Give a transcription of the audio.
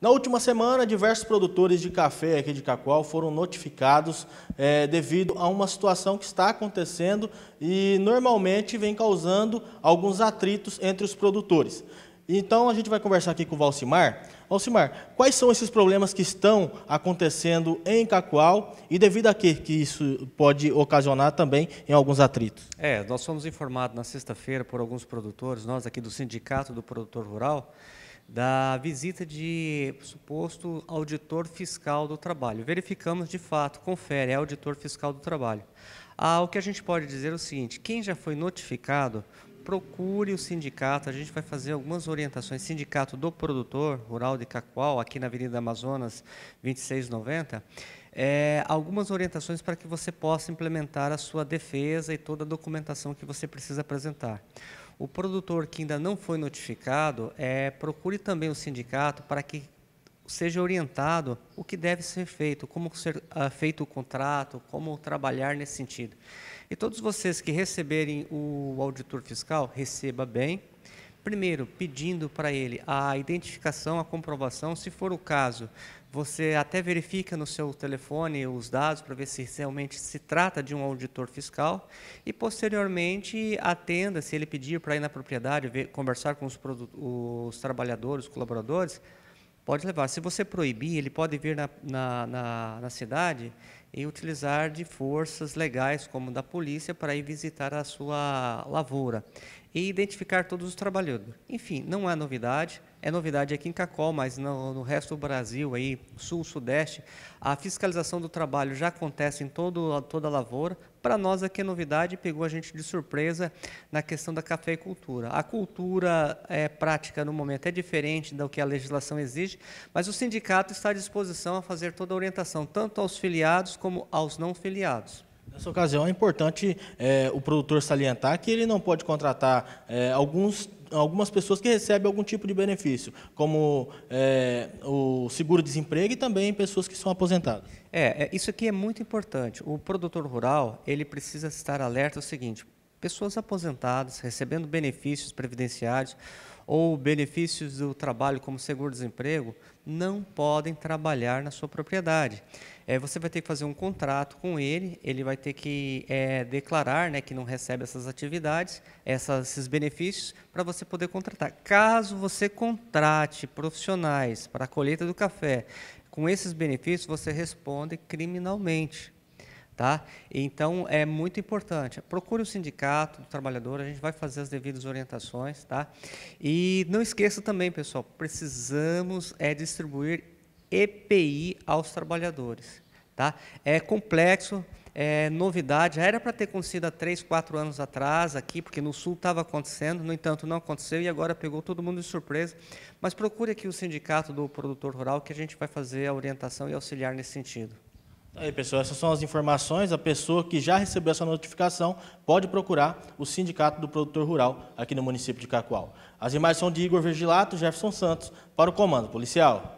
Na última semana, diversos produtores de café aqui de Cacoal foram notificados é, devido a uma situação que está acontecendo e normalmente vem causando alguns atritos entre os produtores. Então a gente vai conversar aqui com o Valcimar. Valcimar, quais são esses problemas que estão acontecendo em Cacoal e devido a que, que isso pode ocasionar também em alguns atritos? É, nós fomos informados na sexta-feira por alguns produtores, nós aqui do Sindicato do Produtor Rural, da visita de suposto auditor fiscal do trabalho. Verificamos de fato, confere, é auditor fiscal do trabalho. Ah, o que a gente pode dizer é o seguinte: quem já foi notificado, procure o sindicato. A gente vai fazer algumas orientações. Sindicato do Produtor Rural de Cacoal, aqui na Avenida Amazonas 2690 é, algumas orientações para que você possa implementar a sua defesa e toda a documentação que você precisa apresentar. O produtor que ainda não foi notificado, é, procure também o sindicato para que seja orientado o que deve ser feito, como ser uh, feito o contrato, como trabalhar nesse sentido. E todos vocês que receberem o auditor fiscal, receba bem, Primeiro, pedindo para ele a identificação, a comprovação, se for o caso, você até verifica no seu telefone os dados para ver se realmente se trata de um auditor fiscal e posteriormente atenda se ele pedir para ir na propriedade ver, conversar com os, os, trabalhadores, os colaboradores, pode levar. Se você proibir, ele pode vir na, na, na, na cidade e utilizar de forças legais como da polícia para ir visitar a sua lavoura e identificar todos os trabalhadores. Enfim, não há novidade. É novidade aqui em Cacol, mas no, no, resto do Brasil, aí, sul, sudeste, a fiscalização do trabalho já acontece em todo, toda a lavoura. Para nós aqui é novidade, pegou a gente de surpresa na questão da cafeicultura. A cultura é, prática no momento é diferente do que a legislação exige, mas o sindicato está à disposição a fazer toda a orientação, tanto aos filiados como aos não filiados. Nessa ocasião é importante é, o produtor salientar que ele não pode contratar é, alguns algumas pessoas que recebem algum tipo de benefício, como é, o seguro-desemprego e também pessoas que são aposentadas. É, é isso aqui é muito importante. O produtor rural ele precisa estar alerta ao seguinte: pessoas aposentadas recebendo benefícios previdenciários, ou benefícios do trabalho como seguro-desemprego não podem trabalhar na sua propriedade. É, você vai ter que fazer um contrato com ele, ele vai ter que é, declarar né, que não recebe essas atividades, essas, esses benefícios, para você poder contratar. Caso você contrate profissionais para a colheita do café com esses benefícios, você responde criminalmente. Tá? Então, é muito importante. Procure o sindicato do trabalhador, a gente vai fazer as devidas orientações. Tá? E não esqueça também, pessoal, precisamos é distribuir EPI aos trabalhadores. Tá? É complexo, é novidade, já era para ter acontecido há três, quatro anos atrás aqui, porque no Sul estava acontecendo, no entanto, não aconteceu e agora pegou todo mundo de surpresa. Mas procure aqui o sindicato do produtor rural que a gente vai fazer a orientação e auxiliar nesse sentido. Aí, pessoal, essas são as informações. A pessoa que já recebeu essa notificação pode procurar o Sindicato do Produtor Rural aqui no município de Cacoal. As imagens são de Igor Virgilato, Jefferson Santos, para o Comando Policial.